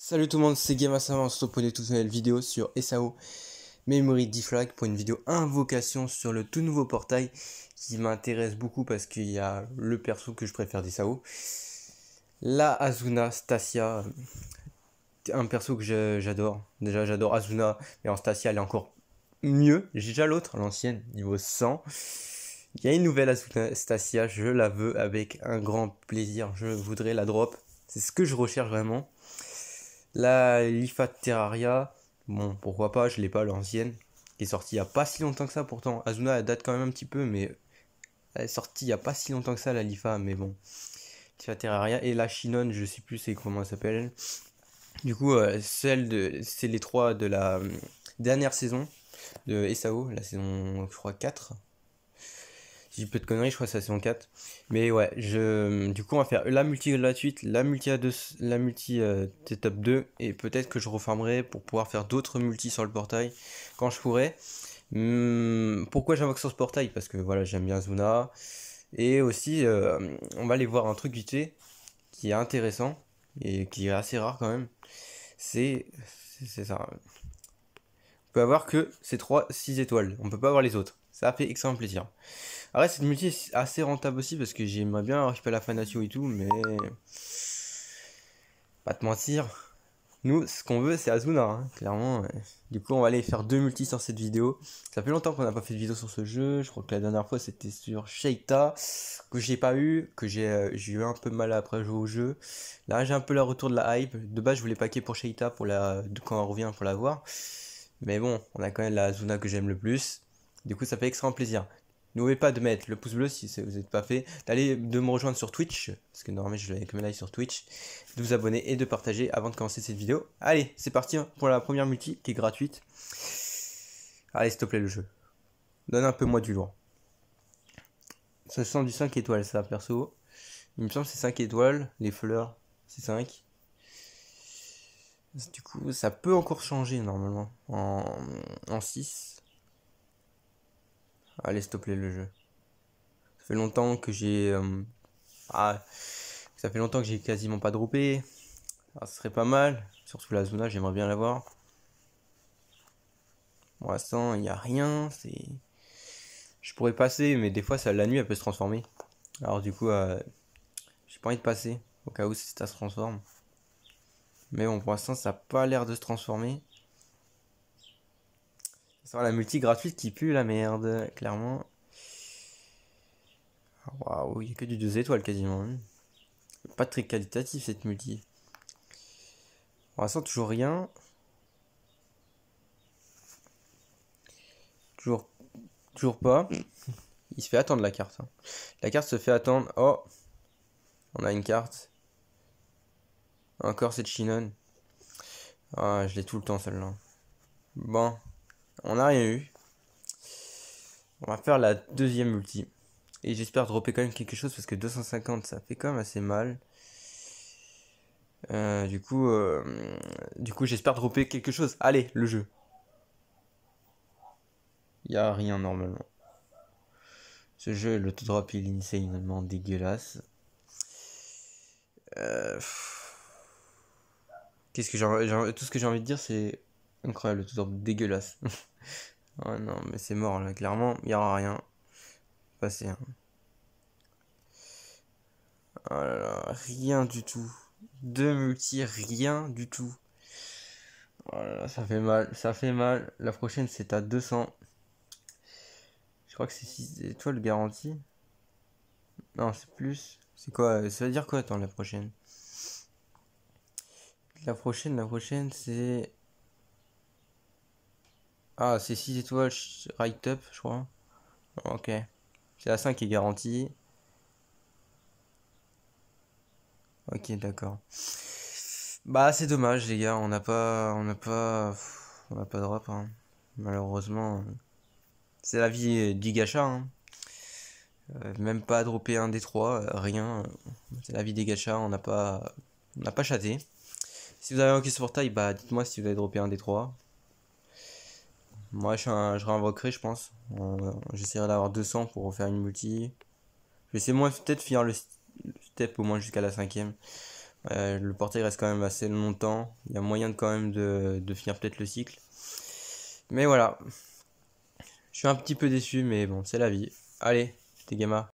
Salut tout le monde, c'est Gamasama, on se retrouve pour une toute nouvelle vidéo sur SAO Memory Deflag pour une vidéo invocation sur le tout nouveau portail qui m'intéresse beaucoup parce qu'il y a le perso que je préfère d'ESAO La Azuna Stasia, un perso que j'adore. Déjà j'adore Azuna, mais en Stasia elle est encore mieux. J'ai déjà l'autre, l'ancienne, niveau 100. Il y a une nouvelle Azuna Stasia, je la veux avec un grand plaisir, je voudrais la drop. C'est ce que je recherche vraiment. La Lifa Terraria, bon, pourquoi pas, je l'ai pas l'ancienne, qui est sortie il y a pas si longtemps que ça pourtant. Azuna, elle date quand même un petit peu, mais elle est sortie il y a pas si longtemps que ça, la Lifa, mais bon. Lifa Terraria et la Chinon, je sais plus comment elle s'appelle. Du coup, euh, celle de, c'est les trois de la euh, dernière saison de SAO, la saison, je crois, 4 peu de conneries, je crois que c'est en saison 4. Mais ouais, je, du coup, on va faire la multi gratuite, la multi à deux la multi euh, top 2. Et peut-être que je refermerai pour pouvoir faire d'autres multi sur le portail quand je pourrai. Hmm, pourquoi j'invoque sur ce portail Parce que voilà, j'aime bien Zuna. Et aussi, euh, on va aller voir un truc vite fait qui est intéressant et qui est assez rare quand même. C'est ça peut avoir que ces 3, 6 étoiles. On peut pas avoir les autres. Ça fait extrêmement plaisir. Après, cette multi est assez rentable aussi parce que j'aimerais bien récupérer la fanation et tout, mais. Pas te mentir. Nous, ce qu'on veut, c'est Azuna, hein, clairement. Du coup, on va aller faire deux multis sur cette vidéo. Ça fait longtemps qu'on n'a pas fait de vidéo sur ce jeu. Je crois que la dernière fois, c'était sur Sheita, que j'ai pas eu, que j'ai euh, eu un peu mal après jouer au jeu. Là, j'ai un peu le retour de la hype. De base, je voulais paquer pour Sheita pour la... quand on revient pour la voir. Mais bon, on a quand même la Zuna que j'aime le plus. Du coup, ça fait extrêmement plaisir. N'oubliez pas de mettre le pouce bleu si vous n'êtes pas fait, d'aller de me rejoindre sur Twitch, parce que normalement je vais avec mes lives sur Twitch, de vous abonner et de partager avant de commencer cette vidéo. Allez, c'est parti hein, pour la première multi qui est gratuite. Allez, s'il te plaît, le jeu. Donne un peu moi du loin. Ça sent du 5 étoiles, ça, perso. Il me semble que c'est 5 étoiles, les fleurs, c'est 5. Du coup, ça peut encore changer normalement en, 6. Allez, s'il le jeu. Ça fait longtemps que j'ai. Euh, ah, ça fait longtemps que j'ai quasiment pas droppé. Ça ah, ce serait pas mal. Surtout la Zuna, j'aimerais bien l'avoir. Pour l'instant, il n'y a rien. C'est. Je pourrais passer, mais des fois, ça, la nuit, elle peut se transformer. Alors, du coup, euh, j'ai pas envie de passer. Au cas où, si ça se transforme. Mais bon, pour l'instant, ça n'a pas l'air de se transformer. Ça la multi gratuite qui pue la merde, clairement. Ah, waouh, il n'y a que du 2 étoiles quasiment. Hein. Pas très qualitatif cette multi. Pour l'instant, toujours rien. Toujours, toujours pas. Mm. Il se fait attendre la carte. Hein. La carte se fait attendre. Oh, on a une carte. Encore cette Chinon. Ah, je l'ai tout le temps celle-là. Bon, on n'a rien eu. On va faire la deuxième multi. Et j'espère dropper quand même quelque chose parce que 250 ça fait quand même assez mal. Euh, du coup, euh, du coup j'espère dropper quelque chose. Allez, le jeu. Il a rien normalement. Ce jeu, l'autodrop, il est dégueulasse. Euh, tout ce que j'ai envie de dire, c'est incroyable, tout est dégueulasse. oh non, mais c'est mort là, clairement, il n'y aura rien. passé oh rien du tout. Deux multi, rien du tout. Oh ça fait mal, ça fait mal. La prochaine, c'est à 200. Je crois que c'est 6 étoiles garantie. Non, c'est plus. C'est quoi Ça veut dire quoi, attends, la prochaine la prochaine, la prochaine, c'est. Ah, c'est 6 étoiles right up, je crois. Ok. C'est la 5 qui est garantie. Ok, d'accord. Bah, c'est dommage, les gars. On n'a pas. On n'a pas. On n'a pas drop, hein. Malheureusement. C'est la vie du gacha. Hein. Euh, même pas dropper un des trois, euh, rien. C'est la vie des gachas, on n'a pas, on n'a pas chaté. Si vous avez un ce portail, bah dites-moi si vous avez droppé un des trois. Moi, je, un, je réinvoquerai, je pense. J'essaierai d'avoir 200 pour refaire une multi. Je vais essayer moi peut-être finir le step au moins jusqu'à la cinquième. Euh, le portail reste quand même assez longtemps. Il y a moyen de, quand même de, de finir peut-être le cycle. Mais voilà. Je suis un petit peu déçu, mais bon, c'est la vie. Allez, c'était Gamma.